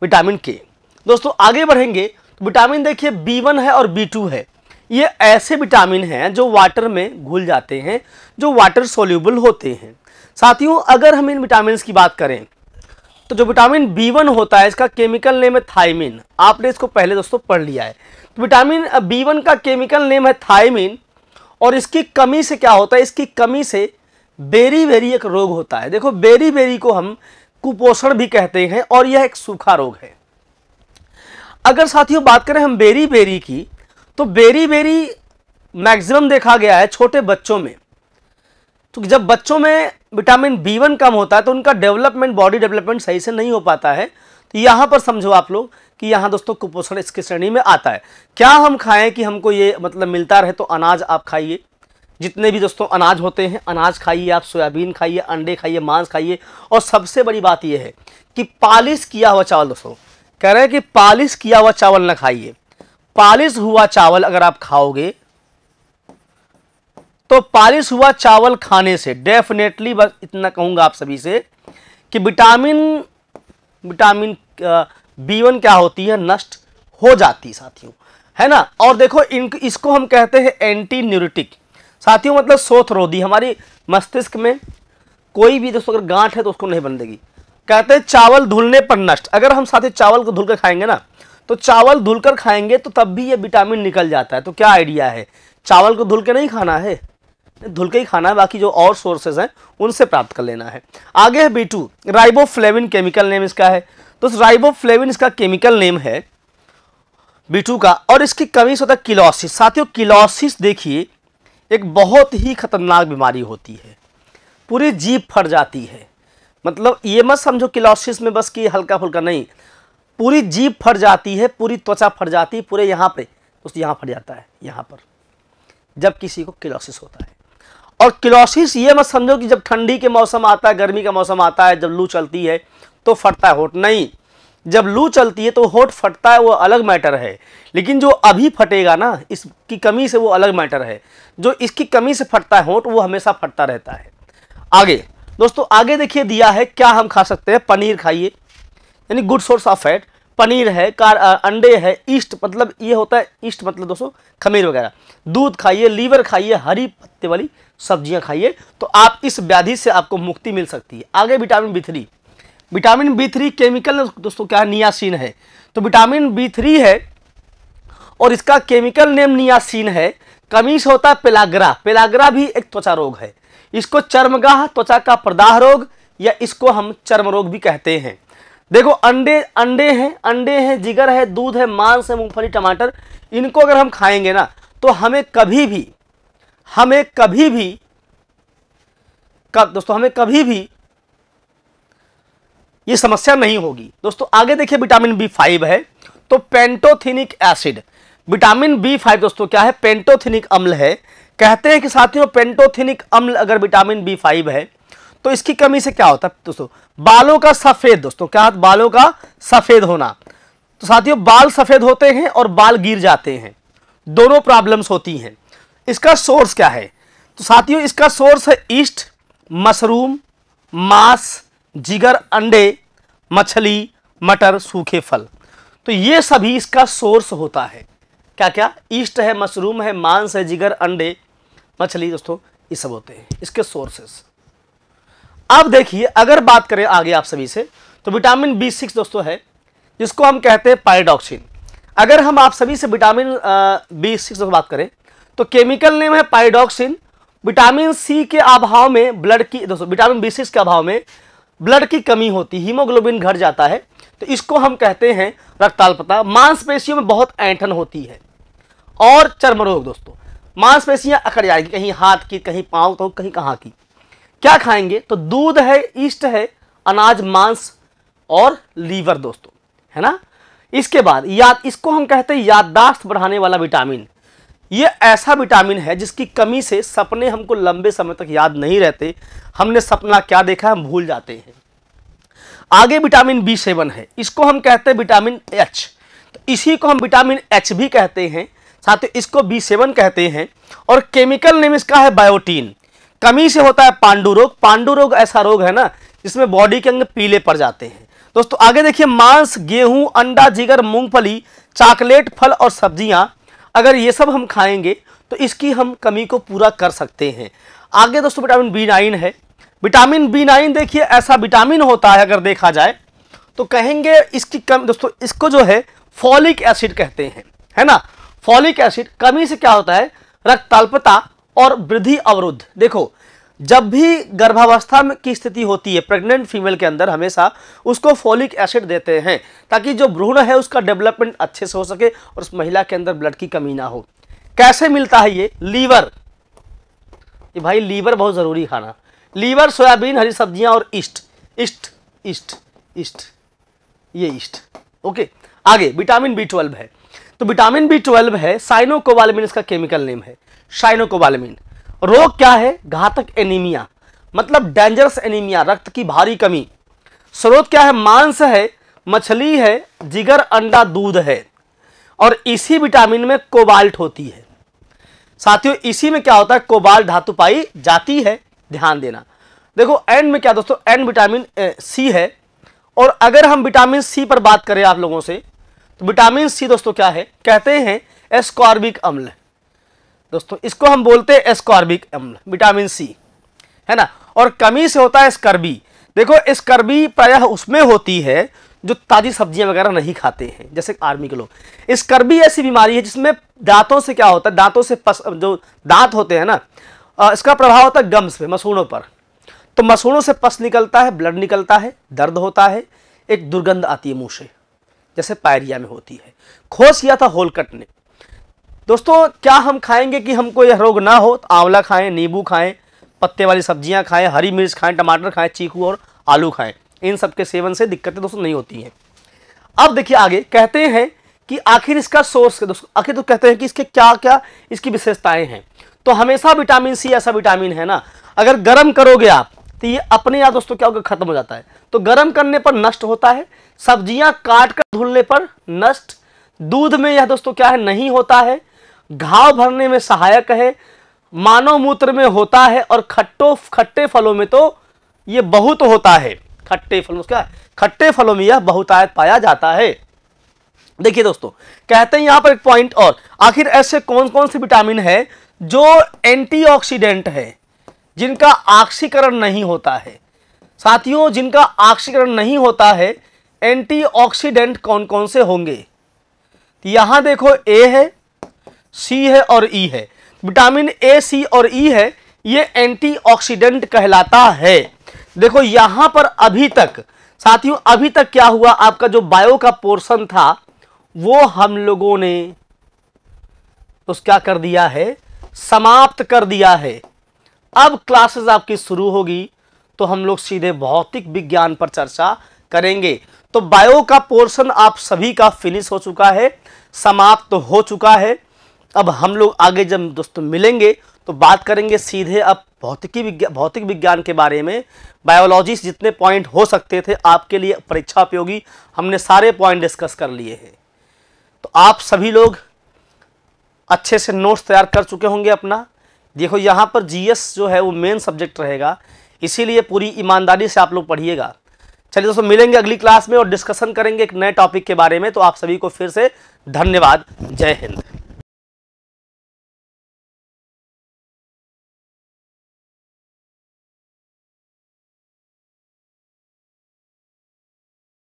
विटामिन के दोस्तों आगे बढ़ेंगे तो विटामिन देखिए बी वन है और बी टू है ये ऐसे विटामिन हैं जो वाटर में घुल जाते हैं जो वाटर सोल्यूबल होते हैं साथियों अगर हम इन विटामिन की बात करें तो जो विटामिन बी वन होता है इसका केमिकल नेम है थायमिन आपने इसको पहले दोस्तों पढ़ लिया है तो विटामिन बी वन का केमिकल नेम है थायमिन और इसकी कमी से क्या होता है इसकी कमी से बेरी बेरी एक रोग होता है देखो बेरी बेरी को हम कुपोषण भी कहते हैं और यह एक सूखा रोग है अगर साथियों बात करें हम बेरी बेरी की तो बेरी बेरी मैक्सिमम देखा गया है छोटे बच्चों में तो जब बच्चों में विटामिन बी वन कम होता है तो उनका डेवलपमेंट बॉडी डेवलपमेंट सही से नहीं हो पाता है तो यहाँ पर समझो आप लोग कि यहाँ दोस्तों कुपोषण इसकी श्रेणी में आता है क्या हम खाएं कि हमको ये मतलब मिलता रहे तो अनाज आप खाइए जितने भी दोस्तों अनाज होते हैं अनाज खाइए आप सोयाबीन खाइए अंडे खाइए मांस खाइए और सबसे बड़ी बात यह है कि पालिश किया हुआ चावल दोस्तों कह रहे हैं कि पालिश किया हुआ चावल ना खाइए पालिश हुआ चावल अगर आप खाओगे तो पालिश हुआ चावल खाने से डेफिनेटली बस इतना कहूंगा आप सभी से कि विटामिन विटामिन बी वन क्या होती है नष्ट हो जाती है साथियों है ना और देखो इन इसको हम कहते हैं एंटी न्यूरिटिक साथियों मतलब सोथ रोधी हमारी मस्तिष्क में कोई भी दोस्तों अगर गांठ है तो उसको नहीं बन देगी कहते हैं चावल धुलने पर नष्ट अगर हम साथी चावल को धुलकर खाएंगे ना तो चावल धुलकर खाएंगे तो तब भी ये विटामिन निकल जाता है तो क्या आइडिया है चावल को धुल के नहीं खाना है धुल के ही खाना है बाकी जो और सोर्सेज हैं उनसे प्राप्त कर लेना है आगे है B two riboflavin chemical name इसका है तो राइबोफ्लेविन इसका केमिकल नेम है बी टू का और इसकी कमी से होता है किलोसिस साथियों किलोसिस देखिए एक बहुत ही खतरनाक बीमारी होती है पूरी जीप फट जाती है मतलब ये मत समझो किलोसिस में बस कि हल्का फुल्का नहीं पूरी जीप फट जाती है पूरी त्वचा फट जाती है पूरे यहाँ पे उस यहाँ फट जाता है यहाँ पर जब किसी को किलोसिस होता है और किलोसिस ये मत समझो कि जब ठंडी के मौसम आता है गर्मी का मौसम आता है जब लू चलती है तो फटता है होट नहीं जब लू चलती है तो होठ फटता है वो अलग मैटर है लेकिन जो अभी फटेगा ना इसकी कमी से वो अलग मैटर है जो इसकी कमी से फटता है होठ वो हमेशा फटता रहता है आगे दोस्तों आगे देखिए दिया है क्या हम खा सकते हैं पनीर खाइए यानी good source of fat paneer है कार अंडे है ईस्ट मतलब ये होता है ईस्ट मतलब दोस्तों खमीर वगैरह दूध खाइए लीवर खाइए हरी पत्ते वाली सब्जियां खाइए तो आप इस व्याधि से आपको मुक्ति मिल सकती है आगे vitamin B three vitamin B three chemical दोस्तों क्या है नियासीन है तो विटामिन बी थ्री है और इसका केमिकल नेम नियासीन है कमीज होता है पेलाग्रा पेलाग्रा भी एक त्वचा रोग है इसको चर्मगाह त्वचा का प्रदाह रोग या इसको हम चर्म रोग भी कहते हैं देखो अंडे अंडे हैं अंडे हैं जिगर है दूध है मांस है मूंगफली टमाटर इनको अगर हम खाएंगे ना तो हमें कभी भी हमें कभी भी कब दोस्तों हमें कभी भी ये समस्या नहीं होगी दोस्तों आगे देखिए विटामिन बी फाइव है तो pantothenic acid vitamin B five दोस्तों क्या है पेंटोथिनिक अम्ल है कहते हैं कि साथियों पेंटोथिनिक अम्ल अगर विटामिन बी फाइव है तो इसकी कमी से क्या होता है दोस्तों बालों का सफ़ेद दोस्तों क्या बालों का सफ़ेद होना तो साथियों बाल सफ़ेद होते हैं और बाल गिर जाते हैं दोनों प्रॉब्लम्स होती हैं इसका सोर्स क्या है तो साथियों इसका सोर्स है ईस्ट मशरूम मांस जिगर अंडे मछली मटर सूखे फल तो ये सभी इसका सोर्स होता है क्या क्या ईस्ट है मशरूम है मांस है जिगर अंडे मछली दोस्तों ये सब होते हैं इसके सोर्सेस अब देखिए अगर बात करें आगे आप सभी से तो विटामिन बी सिक्स दोस्तों है जिसको हम कहते हैं पायडॉक्सिन अगर हम आप सभी से विटामिन बी सिक्स की बात करें तो केमिकल नेम है पायडॉक्सिन विटामिन सी के अभाव में ब्लड की दोस्तों विटामिन बी सिक्स के अभाव में ब्लड की कमी होती हीमोग्लोबिन घट जाता है तो इसको हम कहते हैं रक्ताल्पता मांसपेशियों में बहुत ऐंठन होती है और चर्म रोग दोस्तों मांसपेशियां अकड़ जाएगी कहीं हाथ की कहीं पाँव तो कहीं कहाँ की क्या खाएंगे तो दूध है ईस्ट है अनाज मांस और लीवर दोस्तों है ना इसके बाद याद इसको हम कहते हैं याददाश्त बढ़ाने वाला विटामिन ये ऐसा विटामिन है जिसकी कमी से सपने हमको लंबे समय तक याद नहीं रहते हमने सपना क्या देखा हम भूल जाते हैं आगे विटामिन बी सेवन है इसको हम कहते हैं विटामिन एच तो इसी को हम विटामिन एच भी कहते हैं साथ ही इसको बी सेवन कहते हैं और केमिकल नेम इसका है बायोटीन कमी से होता है पांडु रोग पांडु रोग ऐसा रोग है ना जिसमें बॉडी के अंग पीले पड़ जाते हैं दोस्तों आगे देखिए मांस गेहूं अंडा जिगर मूंगफली चॉकलेट फल और सब्जियां अगर ये सब हम खाएंगे तो इसकी हम कमी को पूरा कर सकते हैं आगे दोस्तों विटामिन बी नाइन है विटामिन बी नाइन देखिए ऐसा विटामिन होता है अगर देखा जाए तो कहेंगे इसकी कम दोस्तों इसको जो है फॉलिक एसिड कहते हैं है ना फॉलिक एसिड कमी से क्या होता है रक्ताल्पता और वृद्धि अवरुद्ध देखो जब भी गर्भावस्था की स्थिति होती है प्रेग्नेंट फीमेल के अंदर हमेशा उसको फॉलिक एसिड देते हैं ताकि जो भ्रूण है उसका डेवलपमेंट अच्छे से हो सके और उस महिला के अंदर ब्लड की कमी ना हो कैसे मिलता है ये लीवर ये भाई लीवर बहुत ज़रूरी खाना लीवर सोयाबीन हरी सब्जियां और ईस्ट ईस्ट ईस्ट ईस्ट ये ईस्ट ओके आगे विटामिन बी ट्वेल्व है तो विटामिन बी ट्वेल्व है साइनोकोवालमिन इसका केमिकल नेम है साइनोकोबालमिन रोग क्या है घातक एनीमिया मतलब डेंजरस एनीमिया रक्त की भारी कमी स्रोत क्या है मांस है मछली है जिगर अंडा दूध है और इसी विटामिन में कोबाल्ट होती है साथियों इसी में क्या होता है कोबाल्ट धातु पाई जाती है ध्यान देना देखो एंड में क्या दोस्तों एंड विटामिन सी है और अगर हम विटामिन सी पर बात करें आप लोगों से तो विटामिन सी दोस्तों क्या है कहते हैं एस्कॉर्बिक अम्ल दोस्तों इसको हम बोलते हैं एस्कॉर्बिक अम्ल विटामिन सी है ना और कमी से होता है स्कर्बी देखो स्कर्बी प्रायः उसमें होती है जो ताज़ी सब्जियां वगैरह नहीं खाते हैं जैसे आर्मी के लोग स्कर्बी ऐसी बीमारी है जिसमें दांतों से क्या होता है दांतों से पस जो दांत होते हैं ना इसका प्रभाव होता है गम्स पे मसूड़ों पर तो मसूड़ों से पस निकलता है ब्लड निकलता है दर्द होता है एक दुर्गंध आती है मुँह से जैसे पायरिया में होती है खोस किया था होलकट ने दोस्तों क्या हम खाएंगे कि हमको यह रोग ना हो तो आंवला खाएं नींबू खाएं पत्ते वाली सब्जियां खाएं हरी मिर्च खाएं टमाटर खाएं चीकू और आलू खाएं इन सब के सेवन से दिक्कतें दोस्तों नहीं होती हैं अब देखिए आगे कहते हैं कि आखिर इसका सोर्स दोस्तों आखिर तो कहते हैं कि इसके क्या क्या इसकी विशेषताएं हैं तो हमेशा विटामिन सी ऐसा विटामिन है ना अगर गर्म करोगे आप तो ये अपने आप दोस्तों क्या होगा खत्म हो जाता है तो गर्म करने पर नष्ट होता है सब्जियां काट कर धुलने पर नष्ट दूध में यह दोस्तों क्या है नहीं होता है घाव भरने में सहायक है मानव मूत्र में होता है और खट्टो खट्टे फलों में तो ये बहुत होता है खट्टे फल उसका खट्टे फलों में यह बहुतायत पाया जाता है देखिए दोस्तों कहते हैं यहाँ पर एक पॉइंट और आखिर ऐसे कौन कौन से विटामिन है जो एंटीऑक्सीडेंट है जिनका ऑक्सीकरण नहीं होता है साथियों जिनका ऑक्सीकरण नहीं होता है एंटीऑक्सीडेंट कौन कौन से होंगे यहाँ देखो ए है सी है और ई e है विटामिन ए सी और ई e है ये एंटीऑक्सीडेंट कहलाता है देखो यहाँ पर अभी तक साथियों अभी तक क्या हुआ आपका जो बायो का पोर्शन था वो हम लोगों ने तो उसका क्या कर दिया है समाप्त कर दिया है अब क्लासेस आपकी शुरू होगी तो हम लोग सीधे भौतिक विज्ञान पर चर्चा करेंगे तो बायो का पोर्शन आप सभी का फिनिश हो चुका है समाप्त तो हो चुका है अब हम लोग आगे जब दोस्तों मिलेंगे तो बात करेंगे सीधे अब भौतिकी विज्ञान भौतिक विज्ञान के बारे में बायोलॉजी से जितने पॉइंट हो सकते थे आपके लिए परीक्षा उपयोगी हमने सारे पॉइंट डिस्कस कर लिए हैं तो आप सभी लोग अच्छे से नोट्स तैयार कर चुके होंगे अपना देखो यहाँ पर जीएस जो है वो मेन सब्जेक्ट रहेगा इसीलिए पूरी ईमानदारी से आप लोग पढ़िएगा चलिए दोस्तों मिलेंगे अगली क्लास में और डिस्कशन करेंगे एक नए टॉपिक के बारे में तो आप सभी को फिर से धन्यवाद जय हिंद